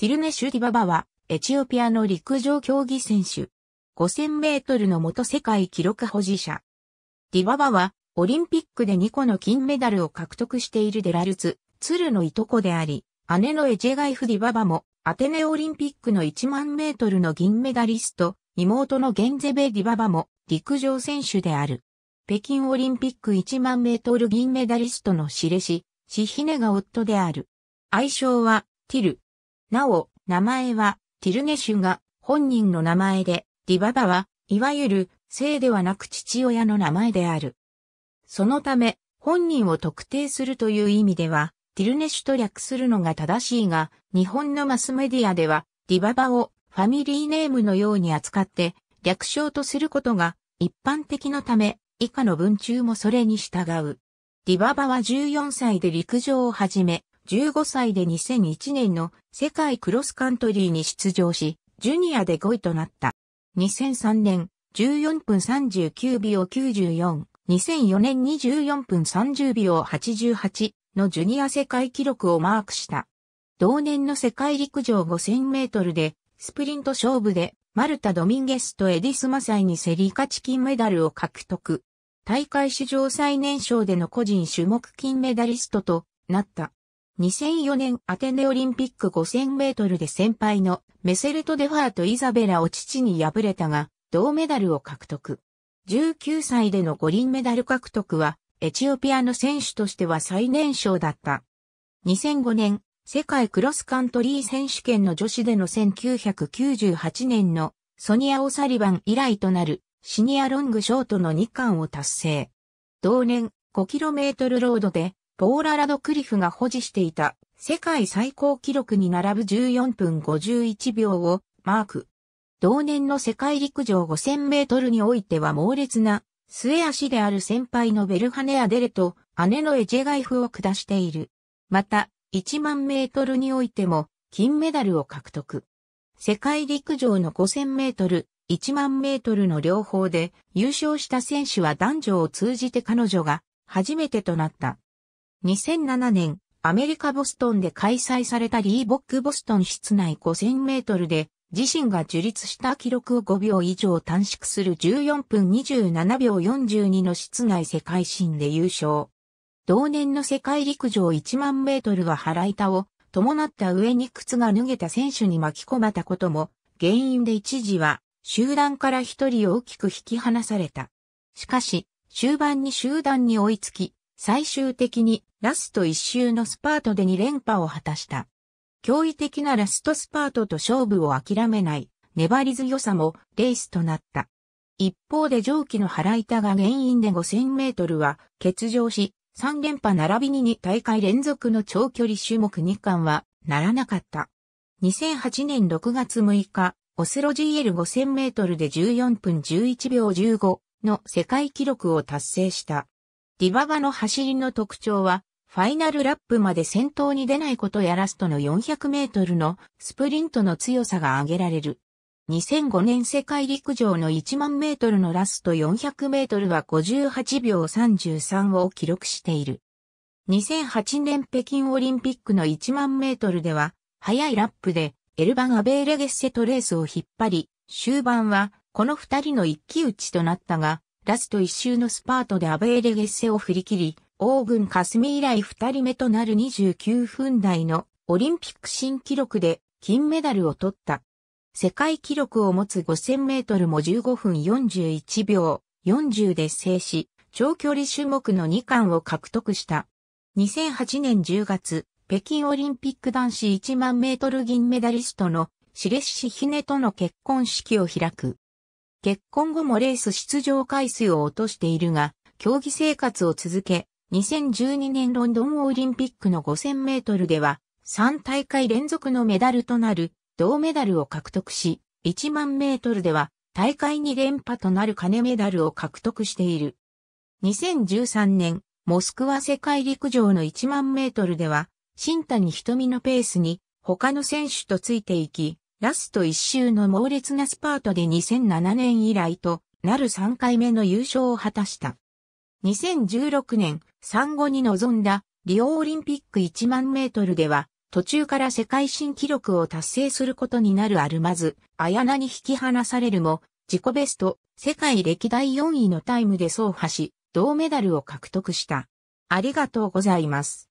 ティルネシュ・ディババは、エチオピアの陸上競技選手。5000メートルの元世界記録保持者。ディババは、オリンピックで2個の金メダルを獲得しているデラルツ、ツルのいとこであり、姉のエジェガイフ・ディババも、アテネオリンピックの1万メートルの銀メダリスト、妹のゲンゼベ・ディババも、陸上選手である。北京オリンピック1万メートル銀メダリストのシレシ、シヒネが夫である。愛称は、ティル。なお、名前は、ティルネシュが本人の名前で、ディババは、いわゆる、性ではなく父親の名前である。そのため、本人を特定するという意味では、ティルネシュと略するのが正しいが、日本のマスメディアでは、ディババをファミリーネームのように扱って、略称とすることが一般的のため、以下の文中もそれに従う。ディババは14歳で陸上を始め、15歳で2001年の世界クロスカントリーに出場し、ジュニアで5位となった。2003年、14分39秒94、2004年24分30秒88のジュニア世界記録をマークした。同年の世界陸上5000メートルで、スプリント勝負で、マルタ・ドミンゲスとエディス・マサイに競り勝ち金メダルを獲得。大会史上最年少での個人種目金メダリストとなった。2004年アテネオリンピック5000メートルで先輩のメセルト・デファーとイザベラを父に敗れたが、銅メダルを獲得。19歳での五輪メダル獲得は、エチオピアの選手としては最年少だった。2005年、世界クロスカントリー選手権の女子での1998年のソニア・オサリバン以来となるシニアロングショートの2冠を達成。同年 5km ロードでポーラ・ラドクリフが保持していた世界最高記録に並ぶ14分51秒をマーク。同年の世界陸上5000メートルにおいては猛烈な末足である先輩のベルハネアデレと姉のエジェガイフを下している。また、1万メートルにおいても金メダルを獲得。世界陸上の5000メートル、1万メートルの両方で優勝した選手は男女を通じて彼女が初めてとなった。2007年、アメリカボストンで開催されたリーボックボストン室内5000メートルで、自身が樹立した記録を5秒以上短縮する14分27秒42の室内世界新で優勝。同年の世界陸上1万メートルは腹板を伴った上に靴が脱げた選手に巻き込まれたことも原因で一時は集団から一人を大きく引き離された。しかし終盤に集団に追いつき最終的にラスト一周のスパートで2連覇を果たした。驚異的なラストスパートと勝負を諦めない粘り強さもレースとなった。一方で蒸気の腹板が原因で5000メートルは欠場し、3連覇並びに2大会連続の長距離種目2冠はならなかった。2008年6月6日、オスロ GL5000 メートルで14分11秒15の世界記録を達成した。ディババの走りの特徴は、ファイナルラップまで先頭に出ないことやラストの400メートルのスプリントの強さが挙げられる。2005年世界陸上の1万メートルのラスト400メートルは58秒33を記録している。2008年北京オリンピックの1万メートルでは、速いラップでエルバン・アベーレゲッセとレースを引っ張り、終盤はこの二人の一騎打ちとなったが、ラスト1周のスパートでアベーレゲッセを振り切り、王軍霞以来2人目となる29分台のオリンピック新記録で金メダルを取った。世界記録を持つ5000メートルも15分41秒40で制し、長距離種目の2冠を獲得した。2008年10月、北京オリンピック男子1万メートル銀メダリストのシレッシヒネとの結婚式を開く。結婚後もレース出場回数を落としているが、競技生活を続け、2012年ロンドンオリンピックの5000メートルでは、3大会連続のメダルとなる銅メダルを獲得し、1万メートルでは大会2連覇となる金メダルを獲得している。2013年、モスクワ世界陸上の1万メートルでは、新谷瞳のペースに他の選手とついていき、ラスト一周の猛烈なスパートで2007年以来となる3回目の優勝を果たした。2016年産後に臨んだリオオリンピック1万メートルでは途中から世界新記録を達成することになるアルマズ、アヤナに引き離されるも自己ベスト世界歴代4位のタイムで走破し銅メダルを獲得した。ありがとうございます。